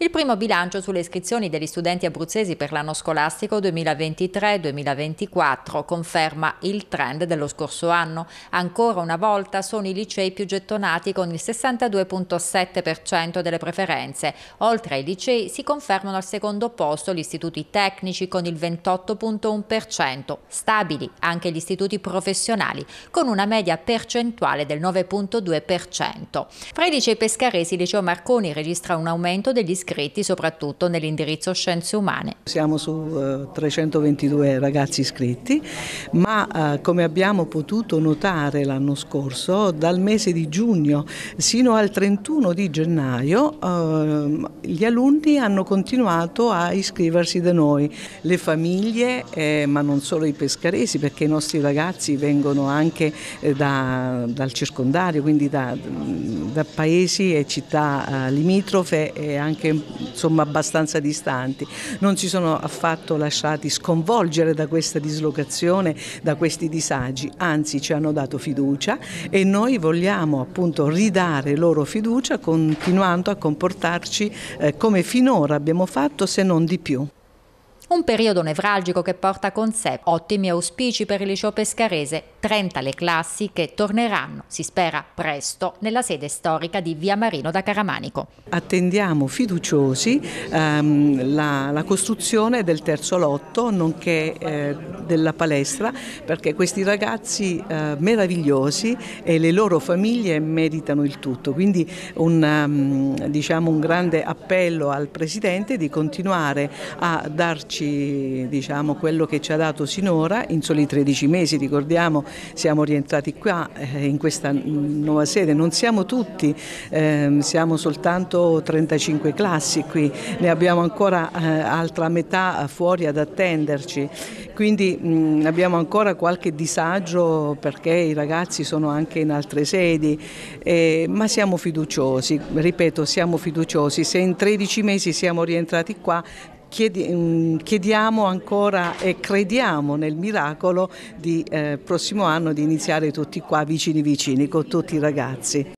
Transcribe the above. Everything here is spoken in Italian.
il primo bilancio sulle iscrizioni degli studenti abruzzesi per l'anno scolastico 2023-2024 conferma il trend dello scorso anno. Ancora una volta sono i licei più gettonati con il 62,7% delle preferenze. Oltre ai licei si confermano al secondo posto gli istituti tecnici con il 28,1%, stabili anche gli istituti professionali con una media percentuale del 9,2%. Fra i licei pescaresi, il liceo Marconi registra un aumento degli iscritti iscritti soprattutto nell'indirizzo Scienze Umane. Siamo su 322 eh, ragazzi iscritti, ma eh, come abbiamo potuto notare l'anno scorso, dal mese di giugno sino al 31 di gennaio ehm, gli alunni hanno continuato a iscriversi da noi, le famiglie, eh, ma non solo i pescaresi, perché i nostri ragazzi vengono anche da, dal circondario, quindi da, da paesi e città limitrofe e anche insomma, abbastanza distanti, non si sono affatto lasciati sconvolgere da questa dislocazione, da questi disagi, anzi ci hanno dato fiducia e noi vogliamo appunto ridare loro fiducia continuando a comportarci eh, come finora abbiamo fatto se non di più. Un periodo nevralgico che porta con sé ottimi auspici per il liceo pescarese, 30 le classi che torneranno, si spera presto, nella sede storica di Via Marino da Caramanico. Attendiamo fiduciosi ehm, la, la, costruzione del terzo lotto, nonché eh, della palestra, perché questi ragazzi eh, meravigliosi e le loro famiglie meritano il tutto. Quindi un, um, diciamo un grande appello al Presidente di continuare a darci darci diciamo, quello che ci ha dato sinora, in soli 13 mesi ricordiamo siamo rientrati qua eh, in questa nuova sede, non siamo tutti, eh, siamo soltanto 35 classi qui, ne abbiamo ancora eh, altra metà fuori ad attenderci, quindi mh, mm, abbiamo ancora qualche disagio perché i ragazzi sono anche in altre sedi, ma siamo fiduciosi, ripeto siamo fiduciosi, se in 13 mesi siamo rientrati qua Mm, chiediamo ancora e crediamo nel miracolo di eh, prossimo anno di iniziare tutti qua vicini vicini con tutti i ragazzi.